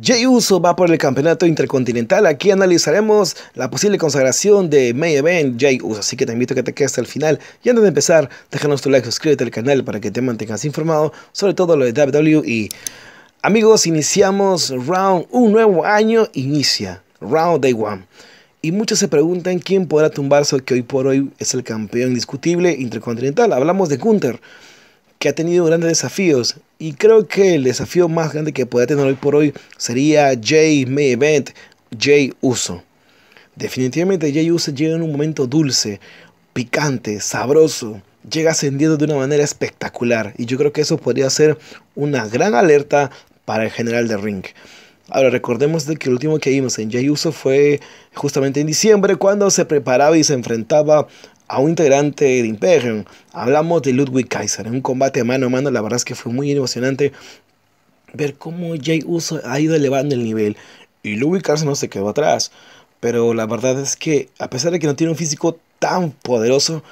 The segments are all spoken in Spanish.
Jay Uso va por el campeonato intercontinental. Aquí analizaremos la posible consagración de May Event Jay Uso. Así que te invito a que te quedes hasta el final. Y antes de empezar, déjanos tu like, suscríbete al canal para que te mantengas informado sobre todo lo de WWE. Amigos, iniciamos Round. Un nuevo año inicia. Round Day One. Y muchos se preguntan quién podrá tumbarse que hoy por hoy es el campeón indiscutible intercontinental. Hablamos de Gunther que ha tenido grandes desafíos. Y creo que el desafío más grande que pueda tener hoy por hoy sería Jay May Event, Jay Uso. Definitivamente Jay Uso llega en un momento dulce, picante, sabroso. Llega ascendiendo de una manera espectacular. Y yo creo que eso podría ser una gran alerta para el general de ring. Ahora recordemos de que el último que vimos en Jay Uso fue justamente en diciembre cuando se preparaba y se enfrentaba a un integrante de Imperium. Hablamos de Ludwig Kaiser, en un combate mano a mano, la verdad es que fue muy emocionante ver cómo Jay Uso ha ido elevando el nivel y Ludwig Kaiser no se quedó atrás. Pero la verdad es que a pesar de que no tiene un físico tan poderoso,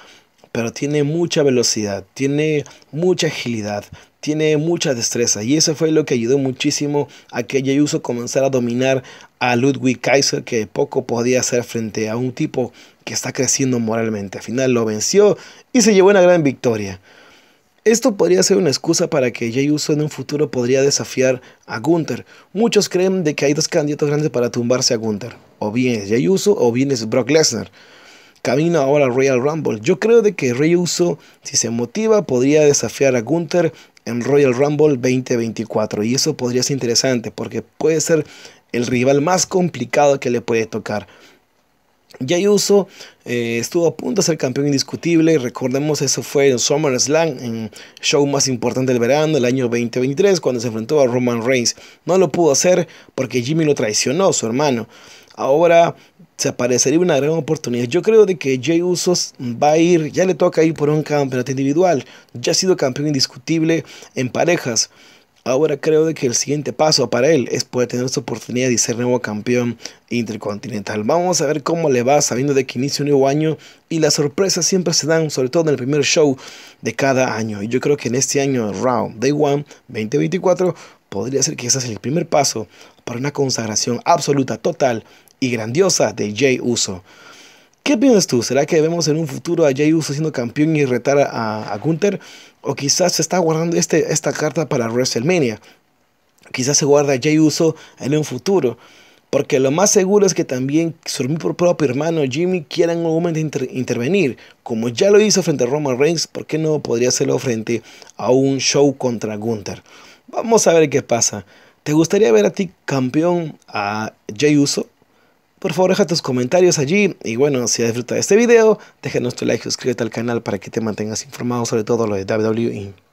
pero tiene mucha velocidad, tiene mucha agilidad, tiene mucha destreza y eso fue lo que ayudó muchísimo a que Jayuso comenzara a dominar a Ludwig Kaiser que poco podía hacer frente a un tipo que está creciendo moralmente. Al final lo venció y se llevó una gran victoria. Esto podría ser una excusa para que Jay Uso en un futuro podría desafiar a Gunther. Muchos creen de que hay dos candidatos grandes para tumbarse a Gunther. O bien es Jayuso, Uso o bien es Brock Lesnar. Camino ahora al Royal Rumble. Yo creo de que Rey Uso, si se motiva, podría desafiar a Gunther en Royal Rumble 2024. Y eso podría ser interesante porque puede ser el rival más complicado que le puede tocar. Jay Uso eh, estuvo a punto de ser campeón indiscutible. Recordemos, eso fue en SummerSlam, en show más importante del verano, el año 2023, cuando se enfrentó a Roman Reigns. No lo pudo hacer porque Jimmy lo traicionó, su hermano. Ahora se aparecería una gran oportunidad. Yo creo de que Jay Usos va a ir, ya le toca ir por un campeonato individual. Ya ha sido campeón indiscutible en parejas. Ahora creo de que el siguiente paso para él es poder tener su oportunidad de ser nuevo campeón intercontinental. Vamos a ver cómo le va sabiendo de que inicia un nuevo año y las sorpresas siempre se dan, sobre todo en el primer show de cada año. Y yo creo que en este año, Round Day One 2024, podría ser que ese es el primer paso para una consagración absoluta, total y grandiosa de Jay Uso. ¿Qué piensas tú? ¿Será que vemos en un futuro a Jay Uso siendo campeón y retar a, Gunter? Gunther? ¿O quizás se está guardando este, esta carta para WrestleMania? Quizás se guarda a Jay Uso en un futuro. Porque lo más seguro es que también su propio hermano Jimmy quiera en algún momento intervenir. Como ya lo hizo frente a Roman Reigns, ¿por qué no podría hacerlo frente a un show contra Gunther? Vamos a ver qué pasa. ¿Te gustaría ver a ti campeón a Jay Uso? Por favor, deja tus comentarios allí. Y bueno, si has disfrutado de este video, déjanos tu like, y suscríbete al canal para que te mantengas informado sobre todo lo de WWE.